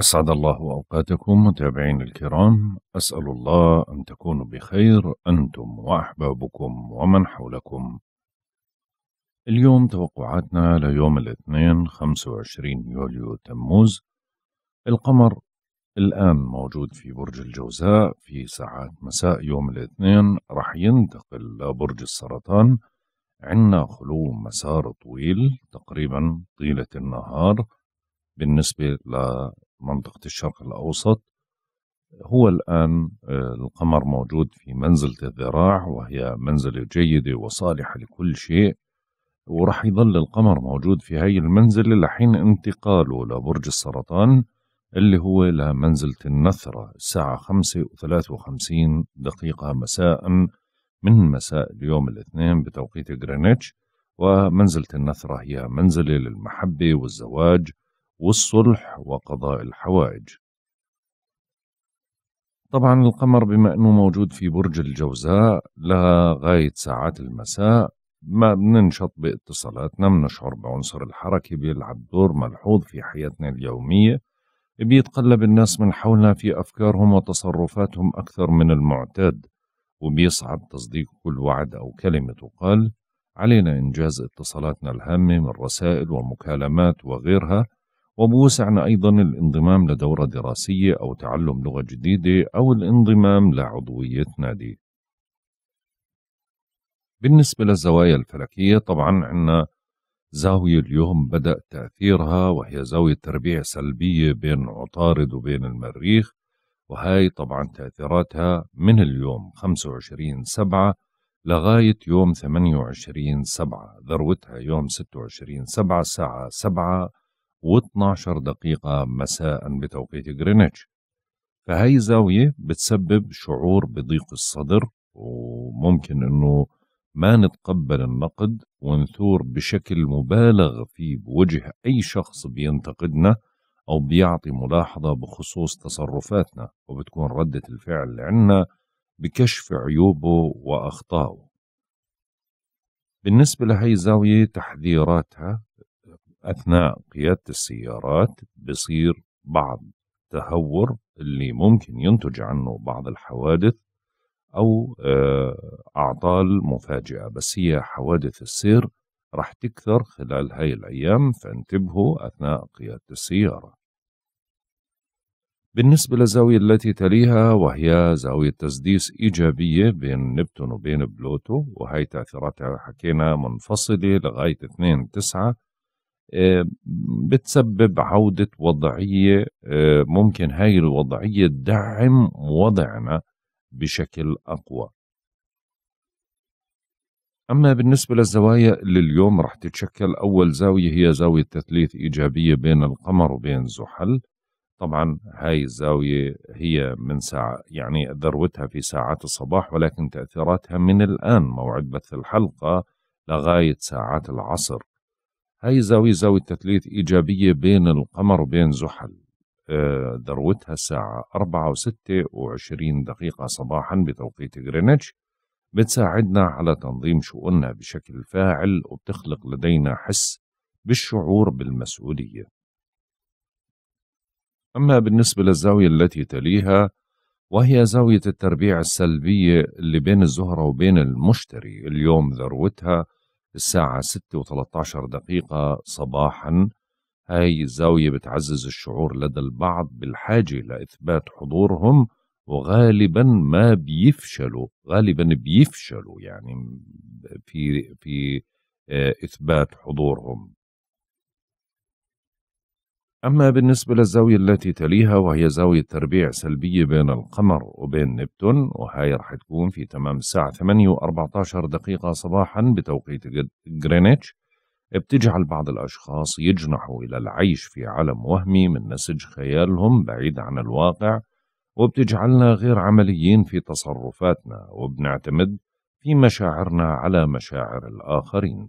أسعد الله أوقاتكم متابعين الكرام أسأل الله أن تكونوا بخير أنتم وأحبابكم ومن حولكم اليوم توقعاتنا ليوم الاثنين 25 يوليو تموز القمر الآن موجود في برج الجوزاء في ساعات مساء يوم الاثنين رح ينتقل لبرج السرطان عنا خلو مسار طويل تقريبا طيلة النهار بالنسبة منطقة الشرق الأوسط هو الآن آه، القمر موجود في منزلة الذراع وهي منزلة جيدة وصالحة لكل شيء ورح يظل القمر موجود في هاي المنزلة لحين انتقاله لبرج السرطان اللي هو لمنزلة النثرة الساعة خمسة وثلاث وخمسين دقيقة مساء من مساء اليوم الاثنين بتوقيت غرينتش ومنزلة النثرة هي منزلة للمحبة والزواج والصلح وقضاء الحوائج طبعا القمر بما أنه موجود في برج الجوزاء لغاية ساعات المساء ما بننشط باتصالاتنا بنشعر بعنصر الحركة بيلعب دور ملحوظ في حياتنا اليومية بيتقلب الناس من حولنا في أفكارهم وتصرفاتهم أكثر من المعتاد وبيصعب تصديق كل وعد أو كلمة تقال علينا إنجاز اتصالاتنا الهامة من رسائل ومكالمات وغيرها وبوسعنا أيضا الانضمام لدورة دراسية أو تعلم لغة جديدة أو الانضمام لعضوية نادي بالنسبة للزوايا الفلكية طبعا عندنا زاوية اليوم بدأ تأثيرها وهي زاوية تربيع سلبية بين عطارد وبين المريخ وهاي طبعا تأثيراتها من اليوم 25 سبعة لغاية يوم 28 سبعة ذروتها يوم 26 سبعة الساعة سبعة و12 دقيقة مساء بتوقيت جرينتش فهي زاوية بتسبب شعور بضيق الصدر وممكن أنه ما نتقبل النقد ونثور بشكل مبالغ فيه بوجه أي شخص بينتقدنا أو بيعطي ملاحظة بخصوص تصرفاتنا وبتكون ردة الفعل عنا بكشف عيوبه وأخطائه بالنسبة لهي الزاوية تحذيراتها أثناء قيادة السيارات بصير بعض تهور اللي ممكن ينتج عنه بعض الحوادث أو آه، أعطال مفاجئة بس هي حوادث السير راح تكثر خلال هاي الأيام فانتبهوا أثناء قيادة السيارة بالنسبة للزاوية التي تليها وهي زاوية تسديس إيجابية بين نبتون وبين بلوتو وهي تأثيراتها حكينا منفصلة لغاية 2 تسعة آه، بتسبب عودة وضعية آه، ممكن هاي الوضعية تدعم وضعنا بشكل أقوى أما بالنسبة للزوايا اللي اليوم رح تتشكل أول زاوية هي زاوية تثليث إيجابية بين القمر وبين زحل طبعا هاي الزاوية هي من ساعة يعني ذروتها في ساعات الصباح ولكن تأثيراتها من الآن موعد بث الحلقة لغاية ساعات العصر هاي زاوية زاوية تثليث إيجابية بين القمر وبين زحل ذروتها آه، الساعة 4 و 26 دقيقة صباحا بتوقيت غرينتش بتساعدنا على تنظيم شؤوننا بشكل فاعل وبتخلق لدينا حس بالشعور بالمسؤولية أما بالنسبة للزاوية التي تليها وهي زاوية التربيع السلبية اللي بين الزهرة وبين المشتري اليوم ذروتها الساعة 6 و13 دقيقة صباحا هاي الزاوية بتعزز الشعور لدى البعض بالحاجة لإثبات حضورهم وغالبا ما بيفشلوا غالبا بيفشلوا يعني في في آه، إثبات حضورهم أما بالنسبة للزاوية التي تليها وهي زاوية تربيع سلبية بين القمر وبين نبتون وهي رح تكون في تمام الساعة 8 و14 دقيقة صباحا بتوقيت غرينتش بتجعل بعض الأشخاص يجنحوا إلى العيش في عالم وهمي من نسج خيالهم بعيد عن الواقع وبتجعلنا غير عمليين في تصرفاتنا وبنعتمد في مشاعرنا على مشاعر الآخرين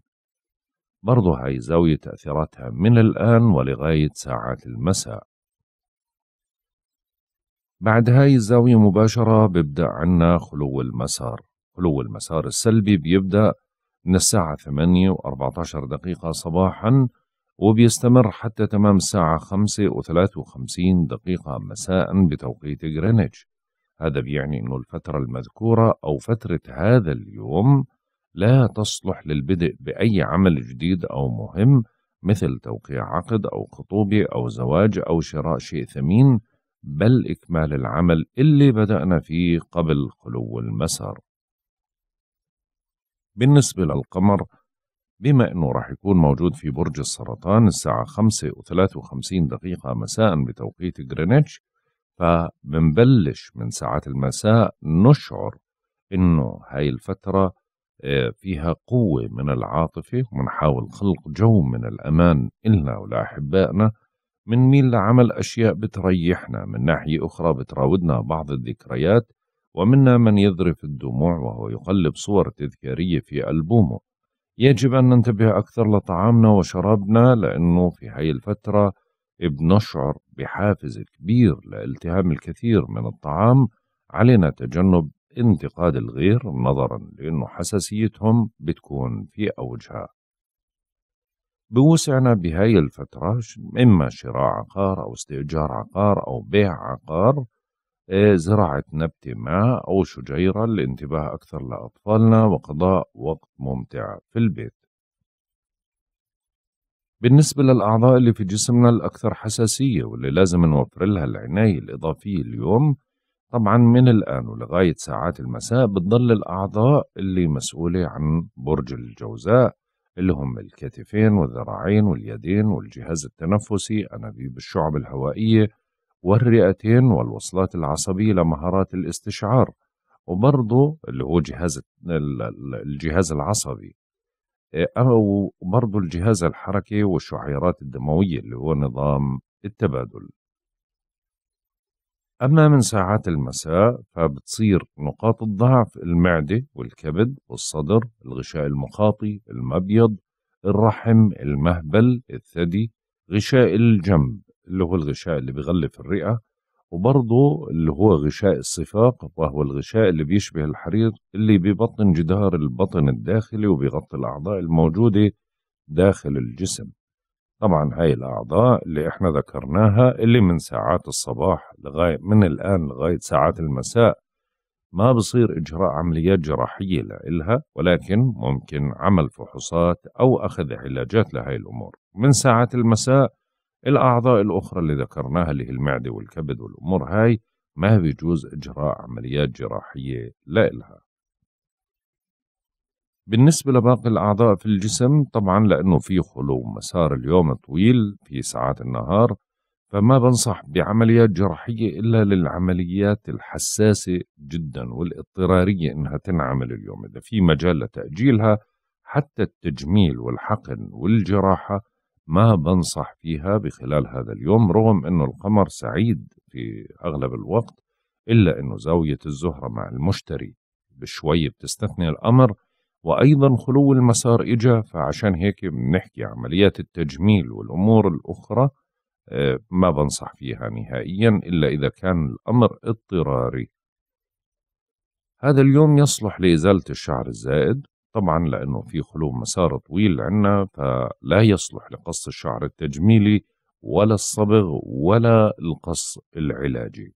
برضو هاي زاوية تأثيراتها من الآن ولغاية ساعات المساء بعد هاي الزاوية مباشرة بيبدأ عنا خلو المسار خلو المسار السلبي بيبدأ من الساعة 8 و14 دقيقة صباحا وبيستمر حتى تمام الساعة 5 و53 دقيقة مساء بتوقيت غرينتش هذا بيعني أنه الفترة المذكورة أو فترة هذا اليوم لا تصلح للبدء بأي عمل جديد أو مهم مثل توقيع عقد أو خطوبة أو زواج أو شراء شيء ثمين بل إكمال العمل اللي بدأنا فيه قبل خلو المسار بالنسبة للقمر بما أنه راح يكون موجود في برج السرطان الساعة 5 و53 دقيقة مساء بتوقيت غرينتش فبنبلش من ساعات المساء نشعر أنه هاي الفترة آه، فيها قوة من العاطفة ومنحاول خلق جو من الأمان إلنا ولأحبائنا منميل لعمل أشياء بتريحنا من ناحية أخرى بتراودنا بعض الذكريات ومنا من يذرف الدموع وهو يقلب صور تذكارية في ألبومه يجب أن ننتبه أكثر لطعامنا وشرابنا لأنه في هاي الفترة بنشعر بحافز كبير لالتهام الكثير من الطعام علينا تجنب انتقاد الغير نظرا لأنه حساسيتهم بتكون في أوجها بوسعنا بهاي الفترة إما شراء عقار أو استئجار عقار أو بيع عقار آه، زراعة نبتة ما أو شجيرة للانتباه أكثر لأطفالنا وقضاء وقت ممتع في البيت بالنسبة للأعضاء اللي في جسمنا الأكثر حساسية واللي لازم نوفر لها العناية الإضافية اليوم طبعا من الآن ولغاية ساعات المساء بتضل الأعضاء اللي مسؤولة عن برج الجوزاء اللي هم الكتفين والذراعين واليدين والجهاز التنفسي أنابيب الشعب الهوائية والرئتين والوصلات العصبية لمهارات الاستشعار وبرضه اللي هو جهاز الجهاز العصبي آه، وبرضه الجهاز الحركي والشعيرات الدموية اللي هو نظام التبادل أما من ساعات المساء فبتصير نقاط الضعف المعدة والكبد والصدر الغشاء المخاطي المبيض الرحم المهبل الثدي غشاء الجنب اللي هو الغشاء اللي بيغلف الرئة وبرضه اللي هو غشاء الصفاق وهو الغشاء اللي بيشبه الحرير اللي ببطن جدار البطن الداخلي وبيغطي الأعضاء الموجودة داخل الجسم طبعا هاي الأعضاء اللي احنا ذكرناها اللي من ساعات الصباح لغاية من الآن لغاية ساعات المساء ما بصير إجراء عمليات جراحية لإلها ولكن ممكن عمل فحوصات أو أخذ علاجات لهاي الأمور من ساعات المساء الأعضاء الأخرى اللي ذكرناها اللي هي المعدة والكبد والأمور هاي ما بيجوز إجراء عمليات جراحية لإلها بالنسبة لباقي الأعضاء في الجسم طبعا لأنه في خلو مسار اليوم طويل في ساعات النهار فما بنصح بعمليات جراحية إلا للعمليات الحساسة جدا والاضطرارية إنها تنعمل اليوم إذا في مجال لتأجيلها حتى التجميل والحقن والجراحة ما بنصح فيها بخلال هذا اليوم رغم أنه القمر سعيد في أغلب الوقت إلا أنه زاوية الزهرة مع المشتري بشوي بتستثني الأمر وأيضا خلو المسار إجا فعشان هيك بنحكي عمليات التجميل والأمور الأخرى آه، ما بنصح فيها نهائيا إلا إذا كان الأمر اضطراري هذا اليوم يصلح لإزالة الشعر الزائد طبعا لأنه في خلو مسار طويل عنا فلا يصلح لقص الشعر التجميلي ولا الصبغ ولا القص العلاجي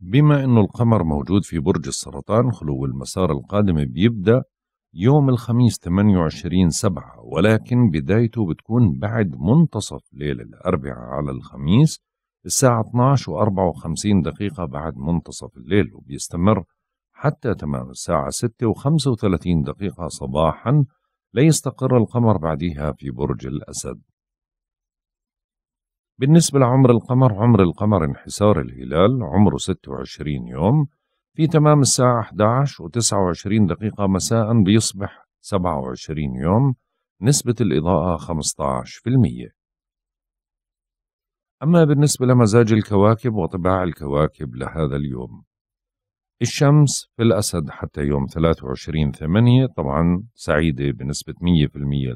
بما أنه القمر موجود في برج السرطان خلو المسار القادم بيبدأ يوم الخميس 28 سبعة ولكن بدايته بتكون بعد منتصف ليل الأربعاء على الخميس الساعة 12 و 54 دقيقة بعد منتصف الليل وبيستمر حتى تمام الساعة 6 و 35 دقيقة صباحا ليستقر القمر بعدها في برج الأسد بالنسبة لعمر القمر عمر القمر انحسار الهلال عمره 26 يوم في تمام الساعة 11 و 29 دقيقة مساء بيصبح 27 يوم نسبة الإضاءة 15% أما بالنسبة لمزاج الكواكب وطباع الكواكب لهذا اليوم الشمس في الأسد حتى يوم 23 8 طبعا سعيدة بنسبة 100%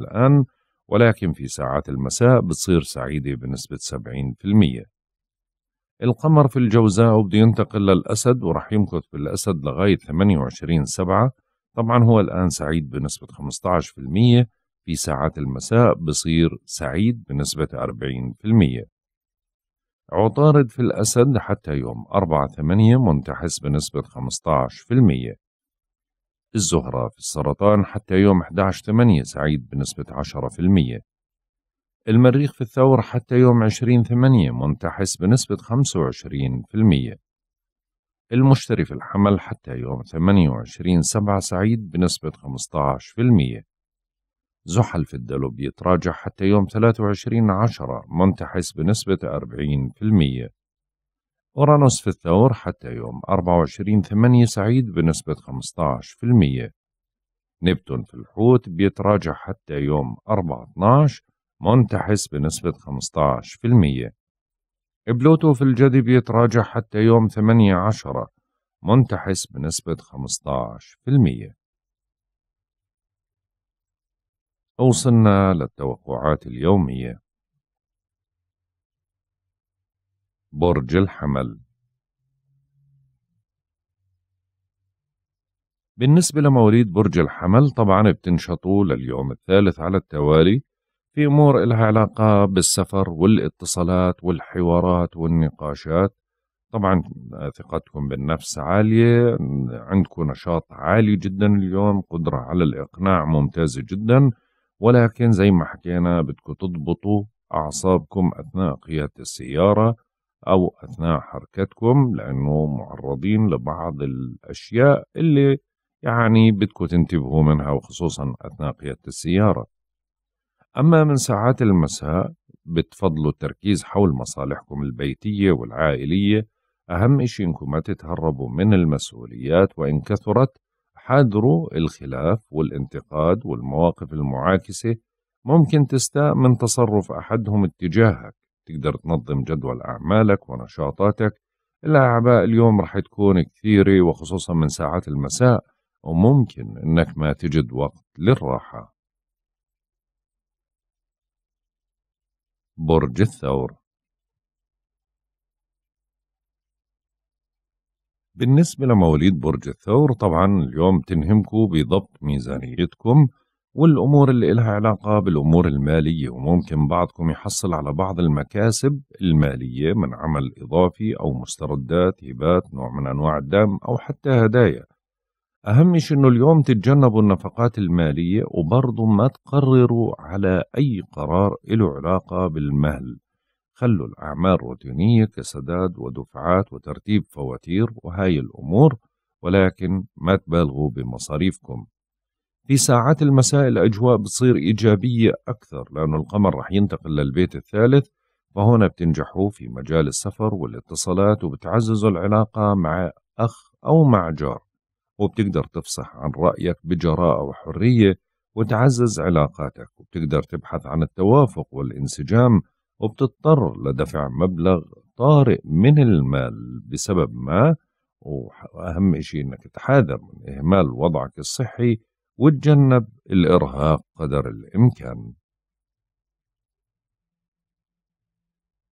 الآن ولكن في ساعات المساء بتصير سعيدة بنسبة 70% القمر في الجوزاء وبده ينتقل للأسد ورح يمكث في الأسد لغاية 28 سبعة طبعا هو الآن سعيد بنسبة 15% في ساعات المساء بصير سعيد بنسبة 40% عطارد في الأسد حتى يوم 4 8 منتحس بنسبة 15% الزهرة في السرطان حتى يوم 11/8 سعيد بنسبة 10% المريخ في الثور حتى يوم 20/8 منتحس بنسبة 25% المشتري في الحمل حتى يوم 28/7 سعيد بنسبة 15% زحل في الدلو بيتراجع حتى يوم 23/10 منتحس بنسبة 40% أورانوس في الثور حتى يوم 24 8 سعيد بنسبة 15% نبتون في الحوت بيتراجع حتى يوم 4 12 منتحس بنسبة 15% بلوتو في الجدي بيتراجع حتى يوم 8 10 منتحس بنسبة 15% أوصلنا للتوقعات اليومية برج الحمل بالنسبة لمواليد برج الحمل طبعا بتنشطوا لليوم الثالث على التوالي في أمور إلها علاقة بالسفر والاتصالات والحوارات والنقاشات طبعا ثقتكم بالنفس عالية عندكم نشاط عالي جدا اليوم قدرة على الإقناع ممتازة جدا ولكن زي ما حكينا بدكم تضبطوا أعصابكم أثناء قيادة السيارة أو أثناء حركتكم لأنه معرضين لبعض الأشياء اللي يعني بدكم تنتبهوا منها وخصوصا أثناء قيادة السيارة أما من ساعات المساء بتفضلوا التركيز حول مصالحكم البيتية والعائلية أهم إشي إنكم ما تتهربوا من المسؤوليات وإن كثرت حاذروا الخلاف والانتقاد والمواقف المعاكسة ممكن تستاء من تصرف أحدهم اتجاهك تقدر تنظم جدول أعمالك ونشاطاتك الأعباء اليوم رح تكون كثيرة وخصوصا من ساعات المساء وممكن إنك ما تجد وقت للراحة برج الثور بالنسبة لمواليد برج الثور طبعا اليوم تنهمكم بضبط ميزانيتكم والأمور اللي إلها علاقة بالأمور المالية وممكن بعضكم يحصل على بعض المكاسب المالية من عمل إضافي أو مستردات هبات نوع من أنواع الدعم أو حتى هدايا أهم شيء إنه اليوم تتجنبوا النفقات المالية وبرضه ما تقرروا على أي قرار له علاقة بالمهل خلوا الأعمال روتينية كسداد ودفعات وترتيب فواتير وهاي الأمور ولكن ما تبالغوا بمصاريفكم في ساعات المساء الأجواء بتصير إيجابية أكثر لأنه القمر رح ينتقل للبيت الثالث فهنا بتنجحوا في مجال السفر والاتصالات وبتعززوا العلاقة مع أخ أو مع جار وبتقدر تفصح عن رأيك بجراءة وحرية وتعزز علاقاتك وبتقدر تبحث عن التوافق والانسجام وبتضطر لدفع مبلغ طارئ من المال بسبب ما وأهم شيء أنك تحاذر من إهمال وضعك الصحي وتجنب الإرهاق قدر الإمكان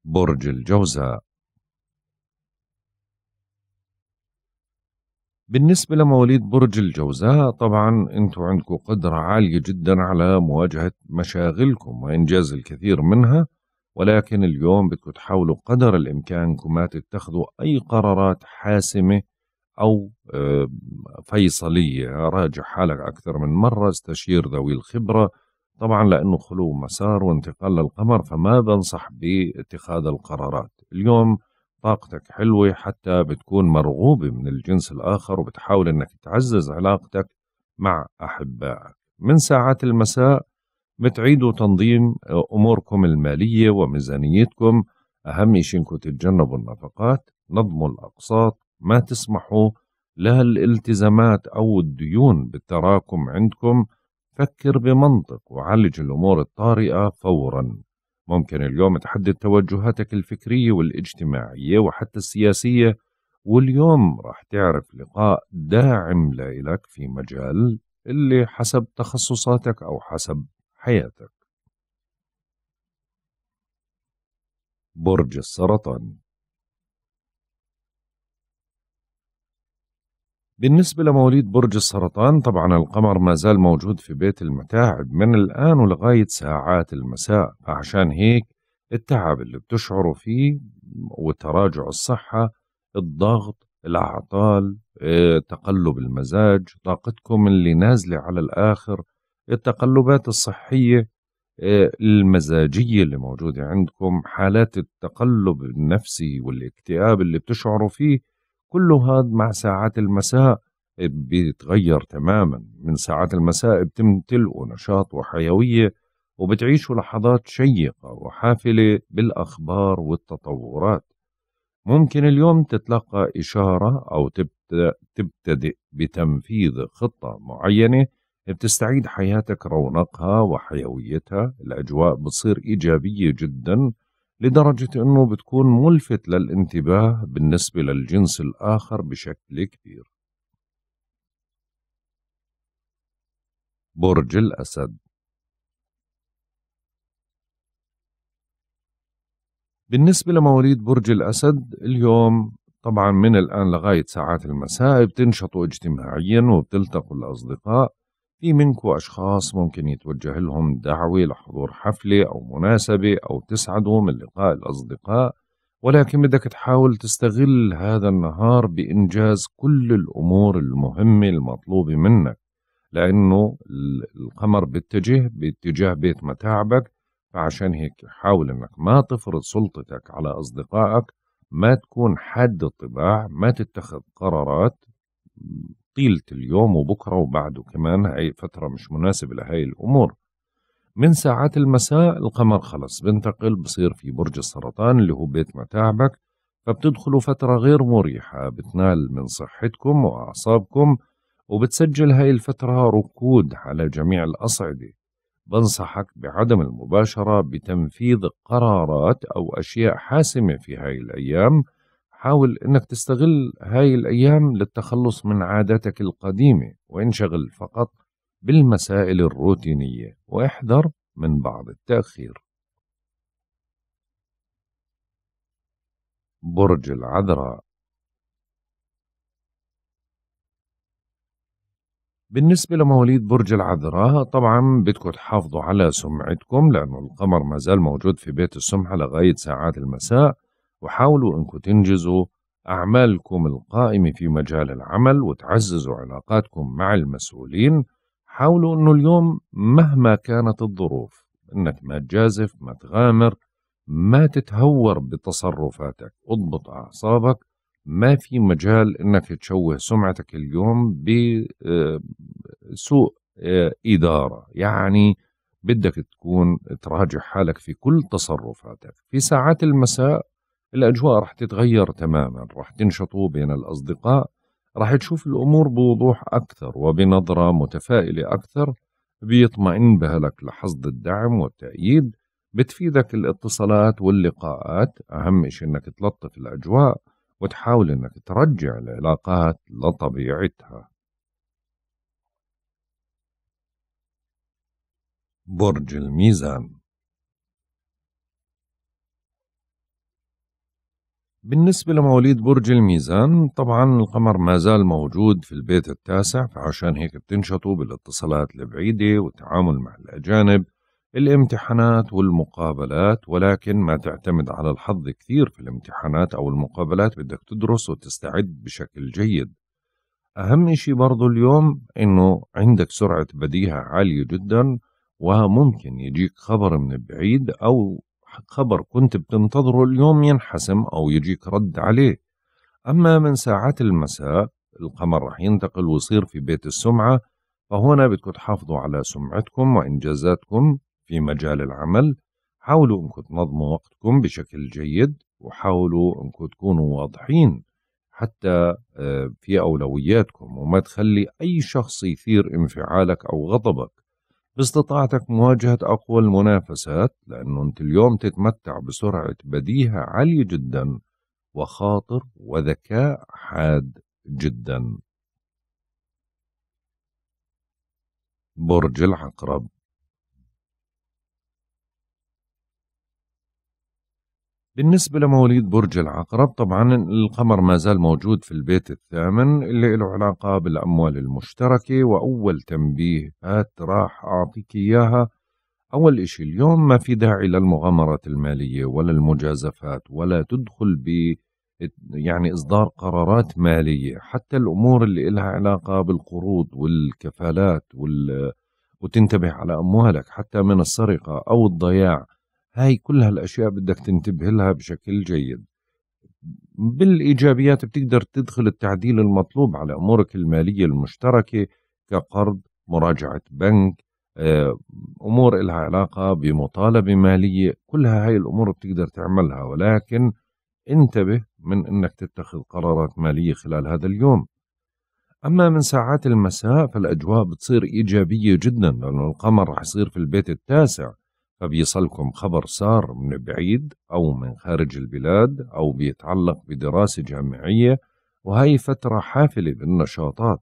برج الجوزاء بالنسبة لمواليد برج الجوزاء طبعا أنتوا عندكم قدرة عالية جدا على مواجهة مشاغلكم وإنجاز الكثير منها ولكن اليوم بدكم تحاولوا قدر الإمكان انكم ما تتخذوا أي قرارات حاسمة أو فيصلية راجع حالك أكثر من مرة استشير ذوي الخبرة طبعا لأنه خلو مسار وانتقال للقمر فما بنصح باتخاذ القرارات اليوم طاقتك حلوة حتى بتكون مرغوبة من الجنس الآخر وبتحاول أنك تعزز علاقتك مع أحبائك من ساعات المساء بتعيدوا تنظيم آه، أموركم المالية وميزانيتكم أهم شيء إنكم تتجنبوا النفقات نظموا الأقساط ما تسمحوا لها الالتزامات أو الديون بالتراكم عندكم فكر بمنطق وعالج الأمور الطارئة فورا ممكن اليوم تحدد توجهاتك الفكرية والاجتماعية وحتى السياسية واليوم راح تعرف لقاء داعم لإلك في مجال اللي حسب تخصصاتك أو حسب حياتك برج السرطان بالنسبة لمواليد برج السرطان طبعا القمر ما زال موجود في بيت المتاعب من الآن ولغاية ساعات المساء فعشان هيك التعب اللي بتشعروا فيه وتراجع الصحة الضغط الأعطال آه، تقلب المزاج طاقتكم اللي نازلة على الآخر التقلبات الصحية آه، المزاجية اللي موجودة عندكم حالات التقلب النفسي والاكتئاب اللي بتشعروا فيه كل هذا مع ساعات المساء بيتغير تماما من ساعات المساء بتمتلئوا نشاط وحيوية وبتعيشوا لحظات شيقة وحافلة بالأخبار والتطورات ممكن اليوم تتلقى إشارة أو تبتدئ بتنفيذ خطة معينة بتستعيد حياتك رونقها وحيويتها الأجواء بتصير إيجابية جدا لدرجة أنه بتكون ملفت للانتباه بالنسبة للجنس الآخر بشكل كبير برج الأسد بالنسبة لمواليد برج الأسد اليوم طبعا من الآن لغاية ساعات المساء بتنشطوا اجتماعيا وبتلتقوا الأصدقاء في منكم أشخاص ممكن يتوجه لهم دعوة لحضور حفلة أو مناسبة أو تسعدوا من لقاء الأصدقاء ولكن بدك تحاول تستغل هذا النهار بإنجاز كل الأمور المهمة المطلوبة منك لأنه القمر باتجه باتجاه بيت متاعبك فعشان هيك حاول إنك ما تفرض سلطتك على أصدقائك ما تكون حاد الطباع ما تتخذ قرارات طيلة اليوم وبكرة وبعده كمان هاي فترة مش مناسبة لهاي الأمور من ساعات المساء القمر خلص بنتقل بصير في برج السرطان اللي هو بيت متاعبك فبتدخلوا فترة غير مريحة بتنال من صحتكم وأعصابكم وبتسجل هاي الفترة ركود على جميع الأصعدة بنصحك بعدم المباشرة بتنفيذ قرارات أو أشياء حاسمة في هاي الأيام حاول أنك تستغل هاي الأيام للتخلص من عاداتك القديمة وانشغل فقط بالمسائل الروتينية واحذر من بعض التأخير برج العذراء بالنسبة لمواليد برج العذراء طبعا بدكم تحافظوا على سمعتكم لأنه القمر ما زال موجود في بيت السمحة لغاية ساعات المساء وحاولوا أنكم تنجزوا أعمالكم القائمة في مجال العمل وتعززوا علاقاتكم مع المسؤولين حاولوا أنه اليوم مهما كانت الظروف أنك ما تجازف ما تغامر ما تتهور بتصرفاتك اضبط أعصابك ما في مجال أنك تشوه سمعتك اليوم بسوء آه، آه، إدارة يعني بدك تكون تراجع حالك في كل تصرفاتك في ساعات المساء الأجواء راح تتغير تماما راح تنشطوا بين الأصدقاء راح تشوف الأمور بوضوح أكثر وبنظرة متفائلة أكثر بيطمئن بهلك لحصد الدعم والتأييد بتفيدك الاتصالات واللقاءات أهم شيء إنك تلطف الأجواء وتحاول إنك ترجع العلاقات لطبيعتها برج الميزان بالنسبة لمواليد برج الميزان طبعا القمر ما زال موجود في البيت التاسع فعشان هيك بتنشطوا بالاتصالات البعيدة والتعامل مع الأجانب الامتحانات والمقابلات ولكن ما تعتمد على الحظ كثير في الامتحانات أو المقابلات بدك تدرس وتستعد بشكل جيد أهم إشي برضو اليوم إنه عندك سرعة بديهة عالية جدا وممكن يجيك خبر من بعيد أو خبر كنت بتنتظره اليوم ينحسم أو يجيك رد عليه أما من ساعات المساء القمر رح ينتقل ويصير في بيت السمعة فهنا بدكم تحافظوا على سمعتكم وإنجازاتكم في مجال العمل حاولوا انكم تنظموا وقتكم بشكل جيد وحاولوا انكم تكونوا واضحين حتى آه، في أولوياتكم وما تخلي أي شخص يثير انفعالك أو غضبك باستطاعتك مواجهة أقوى المنافسات لأنه أنت اليوم تتمتع بسرعة بديهة عالية جدا وخاطر وذكاء حاد جدا برج العقرب بالنسبة لمواليد برج العقرب طبعا القمر ما زال موجود في البيت الثامن اللي له علاقة بالأموال المشتركة وأول تنبيهات راح أعطيك إياها أول إشي اليوم ما في داعي للمغامرات المالية ولا المجازفات ولا تدخل ب يعني إصدار قرارات مالية حتى الأمور اللي إلها علاقة بالقروض والكفالات وال... وتنتبه على أموالك حتى من السرقة أو الضياع هاي كل هالأشياء بدك تنتبه لها بشكل جيد بالإيجابيات بتقدر تدخل التعديل المطلوب على أمورك المالية المشتركة كقرض مراجعة بنك آه، أمور إلها علاقة بمطالبة مالية كلها هاي الأمور بتقدر تعملها ولكن انتبه من أنك تتخذ قرارات مالية خلال هذا اليوم أما من ساعات المساء فالأجواء بتصير إيجابية جدا لأنه القمر رح يصير في البيت التاسع فبيصلكم خبر سار من بعيد أو من خارج البلاد أو بيتعلق بدراسة جامعية وهي فترة حافلة بالنشاطات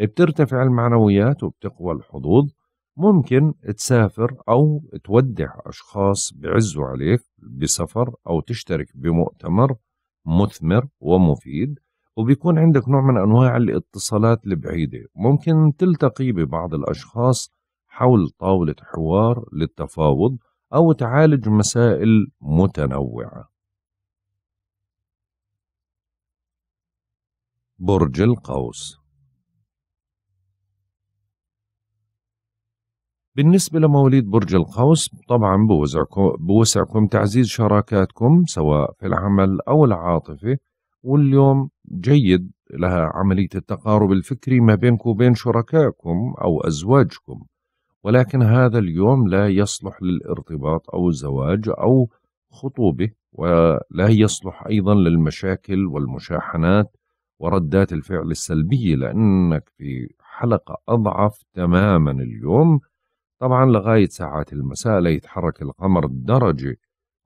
بترتفع المعنويات وبتقوى الحظوظ ممكن تسافر أو تودع أشخاص بعزوا عليك بسفر أو تشترك بمؤتمر مثمر ومفيد وبيكون عندك نوع من أنواع الاتصالات البعيدة ممكن تلتقي ببعض الأشخاص حول طاولة حوار للتفاوض أو تعالج مسائل متنوعة. برج القوس بالنسبة لمواليد برج القوس طبعا بوسعكم, بوسعكم تعزيز شراكاتكم سواء في العمل أو العاطفة واليوم جيد لها عملية التقارب الفكري ما بينكم وبين شركائكم أو أزواجكم ولكن هذا اليوم لا يصلح للارتباط أو الزواج أو خطوبة ولا يصلح أيضا للمشاكل والمشاحنات وردات الفعل السلبية لأنك في حلقة أضعف تماما اليوم طبعا لغاية ساعات المساء ليتحرك القمر درجة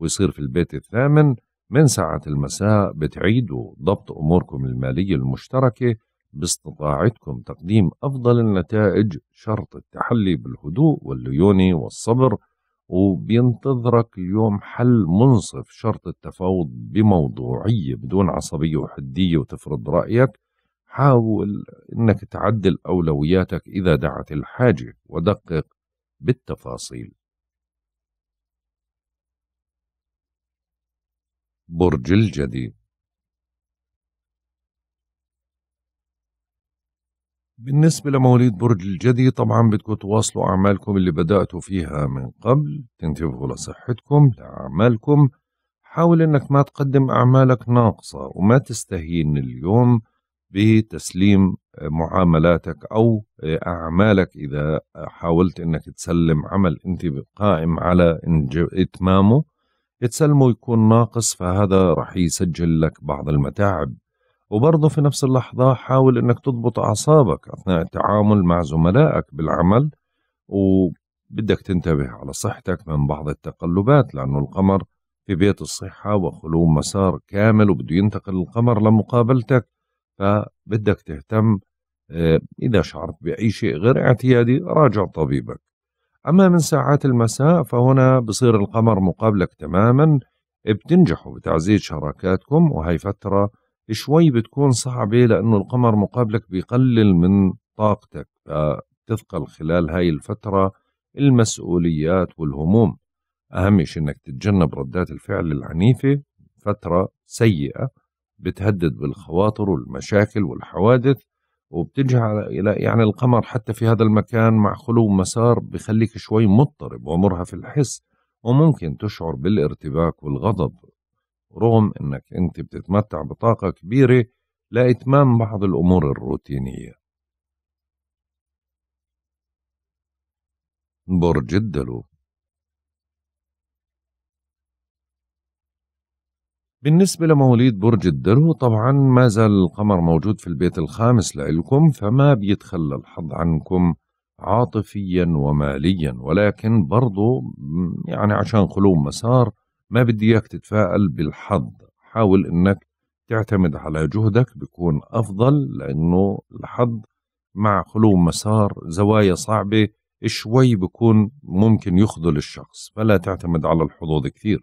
ويصير في البيت الثامن من ساعات المساء بتعيدوا ضبط أموركم المالية المشتركة باستطاعتكم تقديم أفضل النتائج شرط التحلي بالهدوء والليونة والصبر وبينتظرك اليوم حل منصف شرط التفاوض بموضوعية بدون عصبية وحدية وتفرض رأيك حاول أنك تعدل أولوياتك إذا دعت الحاجة ودقق بالتفاصيل برج الجدي بالنسبة لمواليد برج الجدي طبعا بدكم تواصلوا أعمالكم اللي بدأتوا فيها من قبل تنتبهوا لصحتكم لأعمالكم حاول أنك ما تقدم أعمالك ناقصة وما تستهين اليوم بتسليم آه، معاملاتك أو آه، أعمالك إذا حاولت أنك تسلم عمل أنت قائم على إتمامه تسلمه يكون ناقص فهذا رح يسجل لك بعض المتاعب وبرضه في نفس اللحظة حاول أنك تضبط أعصابك أثناء التعامل مع زملائك بالعمل وبدك تنتبه على صحتك من بعض التقلبات لأنه القمر في بيت الصحة وخلو مسار كامل وبده ينتقل القمر لمقابلتك فبدك تهتم آه، إذا شعرت بأي شيء غير اعتيادي راجع طبيبك أما من ساعات المساء فهنا بصير القمر مقابلك تماما بتنجحوا بتعزيز شراكاتكم وهي فترة شوي بتكون صعبة لأنه القمر مقابلك بيقلل من طاقتك فتثقل خلال هاي الفترة المسؤوليات والهموم أهم شيء أنك تتجنب ردات الفعل العنيفة فترة سيئة بتهدد بالخواطر والمشاكل والحوادث وبتجعل إلى يعني القمر حتى في هذا المكان مع خلو مسار بخليك شوي مضطرب ومرهف الحس وممكن تشعر بالارتباك والغضب رغم أنك أنت بتتمتع بطاقة كبيرة لإتمام بعض الأمور الروتينية برج الدلو بالنسبة لمواليد برج الدلو طبعا ما زال القمر موجود في البيت الخامس لكم فما بيتخلى الحظ عنكم عاطفيا وماليا ولكن برضو يعني عشان خلو مسار ما بدي اياك تتفائل بالحظ حاول انك تعتمد على جهدك بيكون افضل لانه الحظ مع خلو مسار زوايا صعبه شوي بكون ممكن يخذل الشخص فلا تعتمد على الحظوظ كثير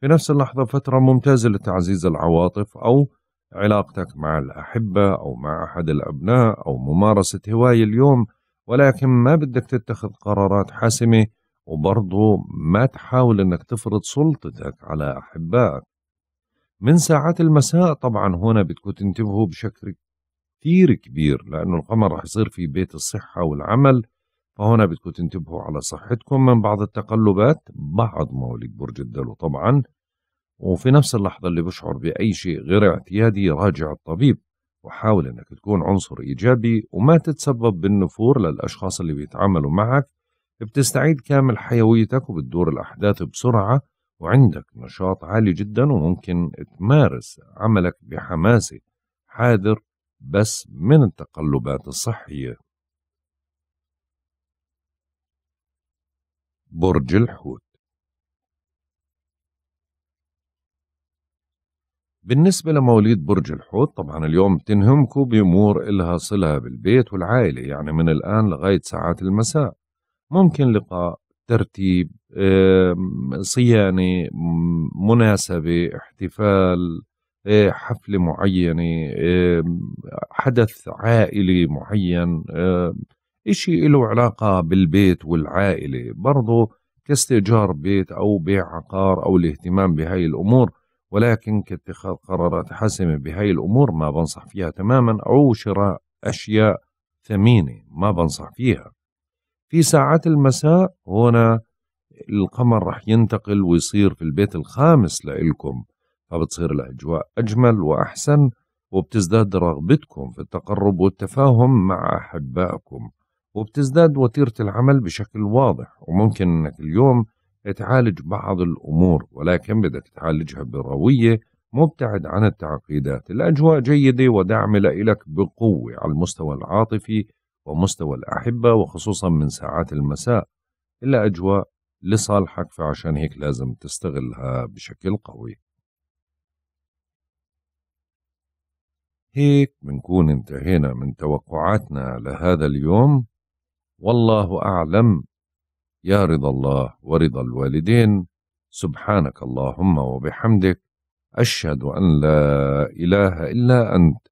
في نفس اللحظة فترة ممتازة لتعزيز العواطف أو علاقتك مع الأحبة أو مع أحد الأبناء أو ممارسة هواية اليوم ولكن ما بدك تتخذ قرارات حاسمة وبرضه ما تحاول انك تفرض سلطتك على احبائك من ساعات المساء طبعا هنا بدكم تنتبهوا بشكل كثير كبير لانه القمر رح يصير في بيت الصحه والعمل فهنا بدكم تنتبهوا على صحتكم من بعض التقلبات بعض مواليد برج الدلو طبعا وفي نفس اللحظه اللي بشعر باي شيء غير اعتيادي راجع الطبيب وحاول انك تكون عنصر ايجابي وما تتسبب بالنفور للاشخاص اللي بيتعاملوا معك بتستعيد كامل حيويتك وبتدور الأحداث بسرعة وعندك نشاط عالي جدا وممكن تمارس عملك بحماسة حاذر بس من التقلبات الصحية برج الحوت بالنسبة لمواليد برج الحوت طبعا اليوم بتنهمكوا بأمور إلها صلة بالبيت والعائلة يعني من الآن لغاية ساعات المساء ممكن لقاء ترتيب صيانة مناسبة احتفال آه، حفلة معينة حدث عائلي معين إشي له علاقة بالبيت والعائلة برضو كاستئجار بيت أو بيع عقار أو الاهتمام بهاي الأمور ولكن كاتخاذ قرارات حاسمة بهاي الأمور ما بنصح فيها تماما أو شراء أشياء ثمينة ما بنصح فيها في ساعات المساء هنا القمر رح ينتقل ويصير في البيت الخامس لإلكم فبتصير الأجواء أجمل وأحسن وبتزداد رغبتكم في التقرب والتفاهم مع أحبائكم وبتزداد وتيرة العمل بشكل واضح وممكن أنك اليوم تعالج بعض الأمور ولكن بدك تعالجها بروية مبتعد عن التعقيدات الأجواء جيدة وداعمة لإلك بقوة على المستوى العاطفي ومستوى الأحبة وخصوصا من ساعات المساء إلا أجواء لصالحك فعشان هيك لازم تستغلها بشكل قوي هيك بنكون انتهينا من توقعاتنا لهذا اليوم والله أعلم يا رضا الله ورضا الوالدين سبحانك اللهم وبحمدك أشهد أن لا إله إلا أنت